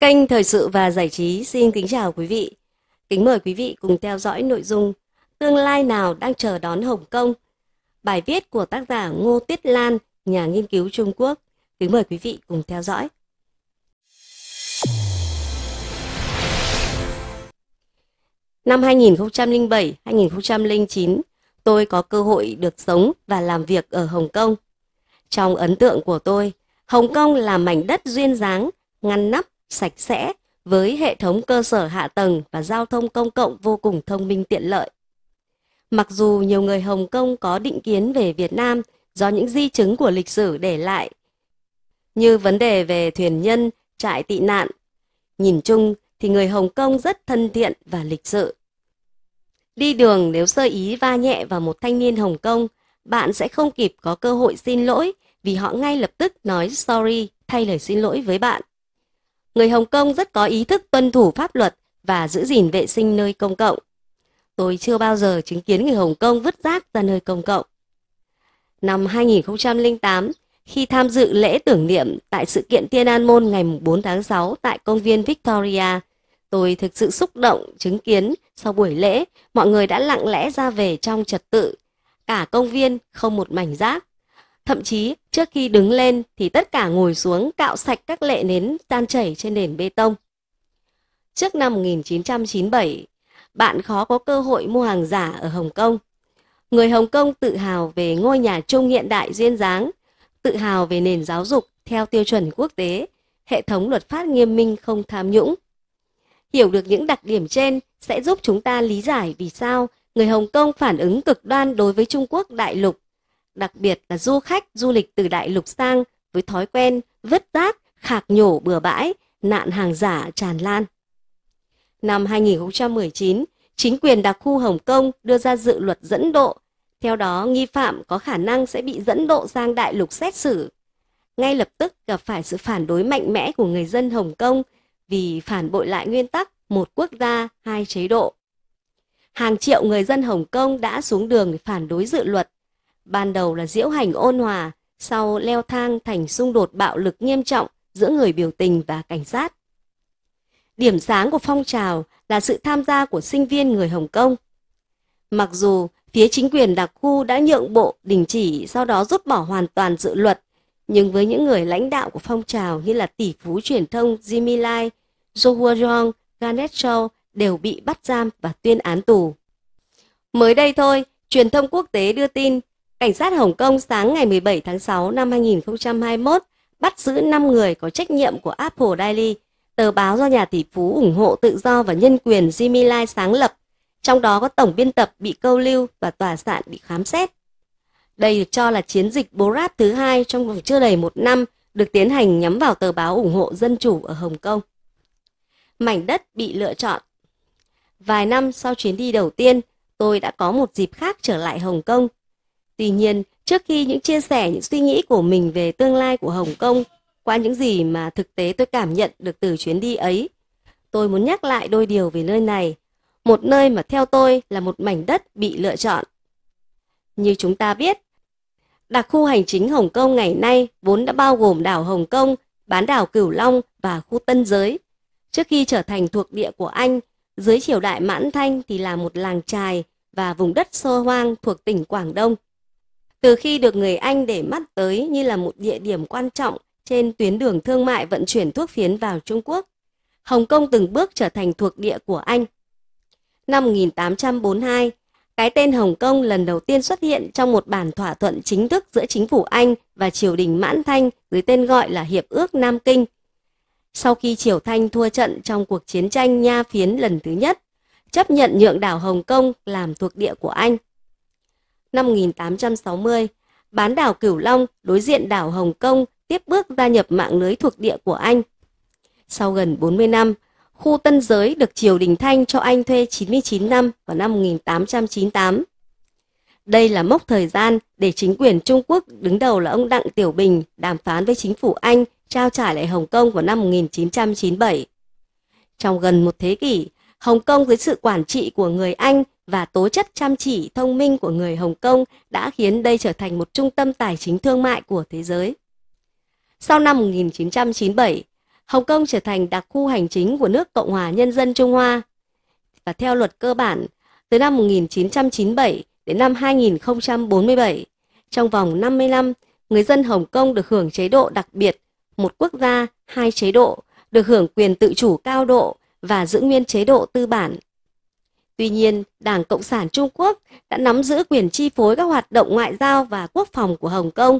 Kênh Thời sự và Giải trí xin kính chào quý vị. Kính mời quý vị cùng theo dõi nội dung Tương lai nào đang chờ đón Hồng Kông? Bài viết của tác giả Ngô Tiết Lan, nhà nghiên cứu Trung Quốc. Kính mời quý vị cùng theo dõi. Năm 2007-2009, tôi có cơ hội được sống và làm việc ở Hồng Kông. Trong ấn tượng của tôi, Hồng Kông là mảnh đất duyên dáng, ngăn nắp sạch sẽ với hệ thống cơ sở hạ tầng và giao thông công cộng vô cùng thông minh tiện lợi. Mặc dù nhiều người Hồng Kông có định kiến về Việt Nam do những di chứng của lịch sử để lại, như vấn đề về thuyền nhân, trại tị nạn, nhìn chung thì người Hồng Kông rất thân thiện và lịch sự. Đi đường nếu sơ ý va nhẹ vào một thanh niên Hồng Kông, bạn sẽ không kịp có cơ hội xin lỗi vì họ ngay lập tức nói sorry thay lời xin lỗi với bạn người Hồng Kông rất có ý thức tuân thủ pháp luật và giữ gìn vệ sinh nơi công cộng. Tôi chưa bao giờ chứng kiến người Hồng Kông vứt rác ra nơi công cộng. Năm 2008, khi tham dự lễ tưởng niệm tại sự kiện Tiananmen ngày 4 tháng 6 tại công viên Victoria, tôi thực sự xúc động chứng kiến sau buổi lễ, mọi người đã lặng lẽ ra về trong trật tự. Cả công viên không một mảnh rác. Thậm chí Trước khi đứng lên thì tất cả ngồi xuống cạo sạch các lệ nến tan chảy trên nền bê tông. Trước năm 1997, bạn khó có cơ hội mua hàng giả ở Hồng Kông. Người Hồng Kông tự hào về ngôi nhà chung hiện đại duyên dáng, tự hào về nền giáo dục theo tiêu chuẩn quốc tế, hệ thống luật pháp nghiêm minh không tham nhũng. Hiểu được những đặc điểm trên sẽ giúp chúng ta lý giải vì sao người Hồng Kông phản ứng cực đoan đối với Trung Quốc đại lục đặc biệt là du khách du lịch từ đại lục sang với thói quen vứt rác, khạc nhổ bừa bãi, nạn hàng giả tràn lan. Năm 2019, chính quyền đặc khu Hồng Kông đưa ra dự luật dẫn độ. Theo đó, nghi phạm có khả năng sẽ bị dẫn độ sang đại lục xét xử. Ngay lập tức gặp phải sự phản đối mạnh mẽ của người dân Hồng Kông vì phản bội lại nguyên tắc một quốc gia, hai chế độ. Hàng triệu người dân Hồng Kông đã xuống đường để phản đối dự luật ban đầu là diễu hành ôn hòa, sau leo thang thành xung đột bạo lực nghiêm trọng giữa người biểu tình và cảnh sát. Điểm sáng của phong trào là sự tham gia của sinh viên người Hồng Kông. Mặc dù phía chính quyền đặc khu đã nhượng bộ, đình chỉ, sau đó rút bỏ hoàn toàn dự luật, nhưng với những người lãnh đạo của phong trào như là tỷ phú truyền thông Jimmy Lai, Zhou Huazhong, Garnet Shaw đều bị bắt giam và tuyên án tù. Mới đây thôi, truyền thông quốc tế đưa tin Cảnh sát Hồng Kông sáng ngày 17 tháng 6 năm 2021 bắt giữ 5 người có trách nhiệm của Apple Daily, tờ báo do nhà tỷ phú ủng hộ tự do và nhân quyền Jimmy Lai sáng lập, trong đó có tổng biên tập bị câu lưu và tòa sản bị khám xét. Đây được cho là chiến dịch bố ráp thứ hai trong vòng chưa đầy một năm được tiến hành nhắm vào tờ báo ủng hộ dân chủ ở Hồng Kông. Mảnh đất bị lựa chọn Vài năm sau chuyến đi đầu tiên, tôi đã có một dịp khác trở lại Hồng Kông Tuy nhiên, trước khi những chia sẻ những suy nghĩ của mình về tương lai của Hồng Kông, qua những gì mà thực tế tôi cảm nhận được từ chuyến đi ấy, tôi muốn nhắc lại đôi điều về nơi này, một nơi mà theo tôi là một mảnh đất bị lựa chọn. Như chúng ta biết, đặc khu hành chính Hồng Kông ngày nay vốn đã bao gồm đảo Hồng Kông, bán đảo Cửu Long và khu Tân Giới. Trước khi trở thành thuộc địa của Anh, dưới triều đại Mãn Thanh thì là một làng trài và vùng đất sơ hoang thuộc tỉnh Quảng Đông – từ khi được người Anh để mắt tới như là một địa điểm quan trọng trên tuyến đường thương mại vận chuyển thuốc phiến vào Trung Quốc, Hồng Kông từng bước trở thành thuộc địa của Anh. Năm 1842, cái tên Hồng Kông lần đầu tiên xuất hiện trong một bản thỏa thuận chính thức giữa chính phủ Anh và triều đình Mãn Thanh dưới tên gọi là Hiệp ước Nam Kinh. Sau khi Triều Thanh thua trận trong cuộc chiến tranh Nha Phiến lần thứ nhất, chấp nhận nhượng đảo Hồng Kông làm thuộc địa của Anh năm 1860, bán đảo Cửu Long đối diện đảo Hồng Kông tiếp bước gia nhập mạng lưới thuộc địa của Anh. Sau gần 40 năm, khu Tân Giới được Triều Đình Thanh cho Anh thuê 99 năm vào năm 1898. Đây là mốc thời gian để chính quyền Trung Quốc đứng đầu là ông Đặng Tiểu Bình đàm phán với chính phủ Anh trao trả lại Hồng Kông vào năm 1997. Trong gần một thế kỷ, Hồng Kông dưới sự quản trị của người Anh và tố chất chăm chỉ thông minh của người Hồng Kông đã khiến đây trở thành một trung tâm tài chính thương mại của thế giới. Sau năm 1997, Hồng Kông trở thành đặc khu hành chính của nước Cộng hòa Nhân dân Trung Hoa. Và theo luật cơ bản, từ năm 1997 đến năm 2047, trong vòng 50 năm, người dân Hồng Kông được hưởng chế độ đặc biệt, một quốc gia, hai chế độ, được hưởng quyền tự chủ cao độ và giữ nguyên chế độ tư bản Tuy nhiên, Đảng Cộng sản Trung Quốc đã nắm giữ quyền chi phối các hoạt động ngoại giao và quốc phòng của Hồng Kông.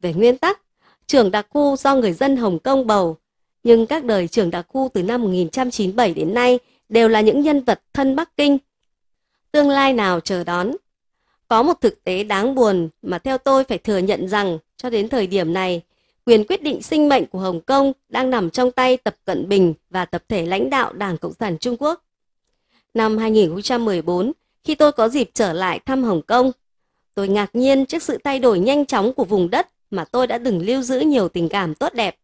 Về nguyên tắc, trưởng đặc khu do người dân Hồng Kông bầu, nhưng các đời trưởng đặc khu từ năm 1997 đến nay đều là những nhân vật thân Bắc Kinh. Tương lai nào chờ đón? Có một thực tế đáng buồn mà theo tôi phải thừa nhận rằng cho đến thời điểm này, quyền quyết định sinh mệnh của Hồng Kông đang nằm trong tay Tập Cận Bình và tập thể lãnh đạo Đảng Cộng sản Trung Quốc. Năm 2014, khi tôi có dịp trở lại thăm Hồng Kông, tôi ngạc nhiên trước sự thay đổi nhanh chóng của vùng đất mà tôi đã từng lưu giữ nhiều tình cảm tốt đẹp.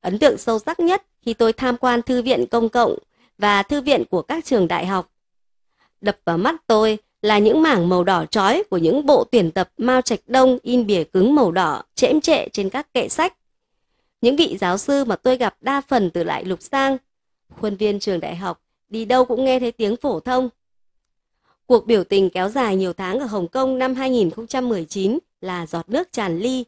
Ấn tượng sâu sắc nhất khi tôi tham quan thư viện công cộng và thư viện của các trường đại học. Đập vào mắt tôi là những mảng màu đỏ trói của những bộ tuyển tập Mao Trạch Đông in bìa cứng màu đỏ chễm trệ trên các kệ sách. Những vị giáo sư mà tôi gặp đa phần từ lại lục sang, khuôn viên trường đại học đi đâu cũng nghe thấy tiếng phổ thông. Cuộc biểu tình kéo dài nhiều tháng ở Hồng Kông năm 2019 là giọt nước tràn ly.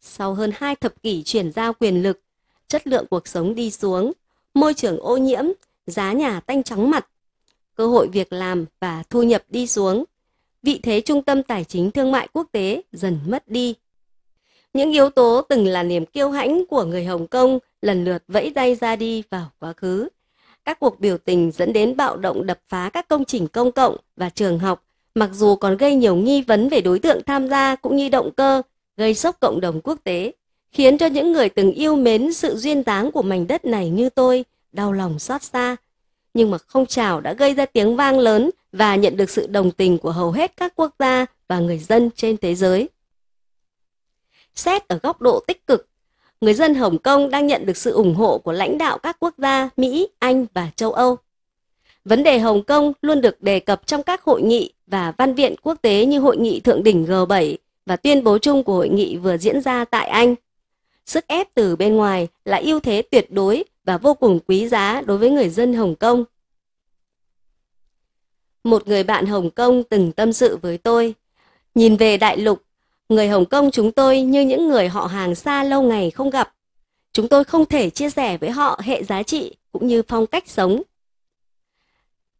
Sau hơn hai thập kỷ chuyển giao quyền lực, chất lượng cuộc sống đi xuống, môi trường ô nhiễm, giá nhà tanh trắng mặt, cơ hội việc làm và thu nhập đi xuống, vị thế trung tâm tài chính thương mại quốc tế dần mất đi. Những yếu tố từng là niềm kiêu hãnh của người Hồng Kông lần lượt vẫy tay ra đi vào quá khứ các cuộc biểu tình dẫn đến bạo động đập phá các công trình công cộng và trường học, mặc dù còn gây nhiều nghi vấn về đối tượng tham gia cũng như động cơ, gây sốc cộng đồng quốc tế, khiến cho những người từng yêu mến sự duyên dáng của mảnh đất này như tôi đau lòng xót xa. Nhưng mà không chào đã gây ra tiếng vang lớn và nhận được sự đồng tình của hầu hết các quốc gia và người dân trên thế giới. Xét ở góc độ tích cực người dân Hồng Kông đang nhận được sự ủng hộ của lãnh đạo các quốc gia Mỹ, Anh và châu Âu. Vấn đề Hồng Kông luôn được đề cập trong các hội nghị và văn viện quốc tế như hội nghị thượng đỉnh G7 và tuyên bố chung của hội nghị vừa diễn ra tại Anh. Sức ép từ bên ngoài là ưu thế tuyệt đối và vô cùng quý giá đối với người dân Hồng Kông. Một người bạn Hồng Kông từng tâm sự với tôi, nhìn về đại lục Người Hồng Kông chúng tôi như những người họ hàng xa lâu ngày không gặp. Chúng tôi không thể chia sẻ với họ hệ giá trị cũng như phong cách sống.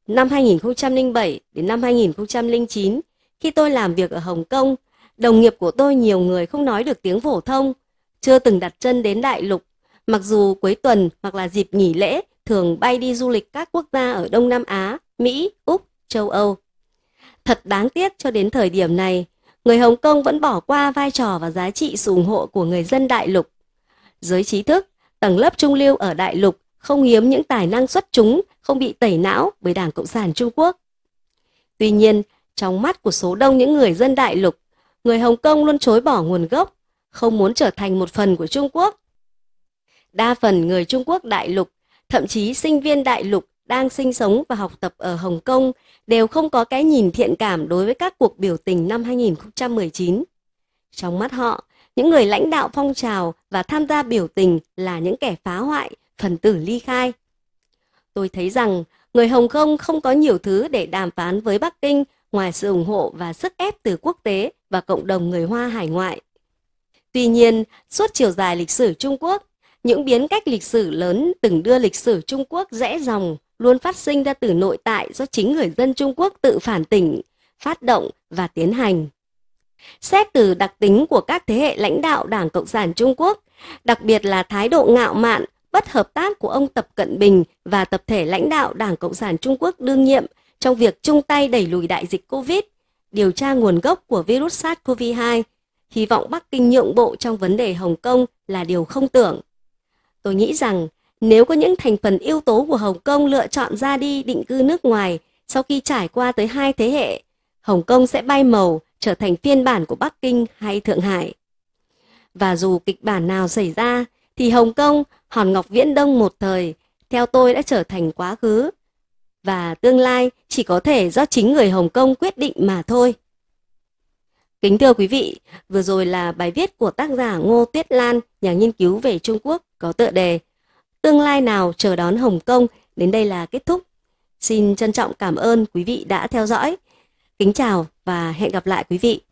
Năm 2007 đến năm 2009, khi tôi làm việc ở Hồng Kông, đồng nghiệp của tôi nhiều người không nói được tiếng phổ thông, chưa từng đặt chân đến đại lục, mặc dù cuối tuần hoặc là dịp nghỉ lễ thường bay đi du lịch các quốc gia ở Đông Nam Á, Mỹ, Úc, châu Âu. Thật đáng tiếc cho đến thời điểm này, người Hồng Kông vẫn bỏ qua vai trò và giá trị sự ủng hộ của người dân đại lục. Giới trí thức, tầng lớp trung lưu ở đại lục không hiếm những tài năng xuất chúng không bị tẩy não bởi Đảng Cộng sản Trung Quốc. Tuy nhiên, trong mắt của số đông những người dân đại lục, người Hồng Kông luôn chối bỏ nguồn gốc, không muốn trở thành một phần của Trung Quốc. Đa phần người Trung Quốc đại lục, thậm chí sinh viên đại lục đang sinh sống và học tập ở Hồng Kông đều không có cái nhìn thiện cảm đối với các cuộc biểu tình năm 2019. Trong mắt họ, những người lãnh đạo phong trào và tham gia biểu tình là những kẻ phá hoại, phần tử ly khai. Tôi thấy rằng người Hồng Kông không có nhiều thứ để đàm phán với Bắc Kinh ngoài sự ủng hộ và sức ép từ quốc tế và cộng đồng người Hoa hải ngoại. Tuy nhiên, suốt chiều dài lịch sử Trung Quốc, những biến cách lịch sử lớn từng đưa lịch sử Trung Quốc rẽ dòng luôn phát sinh ra từ nội tại do chính người dân Trung Quốc tự phản tỉnh, phát động và tiến hành. Xét từ đặc tính của các thế hệ lãnh đạo Đảng Cộng sản Trung Quốc, đặc biệt là thái độ ngạo mạn, bất hợp tác của ông Tập Cận Bình và tập thể lãnh đạo Đảng Cộng sản Trung Quốc đương nhiệm trong việc chung tay đẩy lùi đại dịch Covid, điều tra nguồn gốc của virus SARS-CoV-2, hy vọng Bắc Kinh nhượng bộ trong vấn đề Hồng Kông là điều không tưởng. Tôi nghĩ rằng nếu có những thành phần yếu tố của Hồng Kông lựa chọn ra đi định cư nước ngoài sau khi trải qua tới hai thế hệ, Hồng Kông sẽ bay màu trở thành phiên bản của Bắc Kinh hay Thượng Hải. Và dù kịch bản nào xảy ra, thì Hồng Kông, Hòn Ngọc Viễn Đông một thời, theo tôi đã trở thành quá khứ. Và tương lai chỉ có thể do chính người Hồng Kông quyết định mà thôi. Kính thưa quý vị, vừa rồi là bài viết của tác giả Ngô Tuyết Lan, nhà nghiên cứu về Trung Quốc có tựa đề Tương lai nào chờ đón Hồng Kông đến đây là kết thúc. Xin trân trọng cảm ơn quý vị đã theo dõi. Kính chào và hẹn gặp lại quý vị.